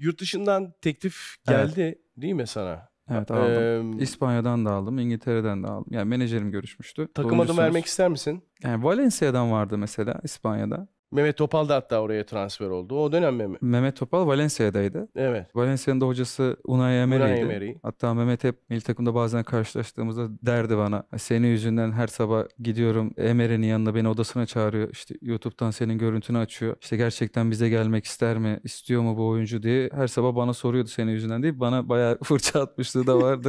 Yurt dışından teklif geldi evet. değil mi sana? Evet aldım. Ee, İspanya'dan da aldım, İngiltere'den de aldım. Yani menajerim görüşmüştü. Takım adı vermek ister misin? Yani Valencia'dan vardı mesela İspanya'da. Mehmet Topal da hatta oraya transfer oldu. O dönem mi? Mehmet Topal Valencia'daydı. Evet. Valencia'nın da hocası Unai Emery'ydi. Unai Emery. Hatta Mehmet hep milli takımda bazen karşılaştığımızda derdi bana senin yüzünden her sabah gidiyorum Emery'nin yanına beni odasına çağırıyor. İşte YouTube'dan senin görüntünü açıyor. İşte gerçekten bize gelmek ister mi? İstiyor mu bu oyuncu diye her sabah bana soruyordu senin yüzünden deyip bana bayağı fırça atmışlığı da vardır.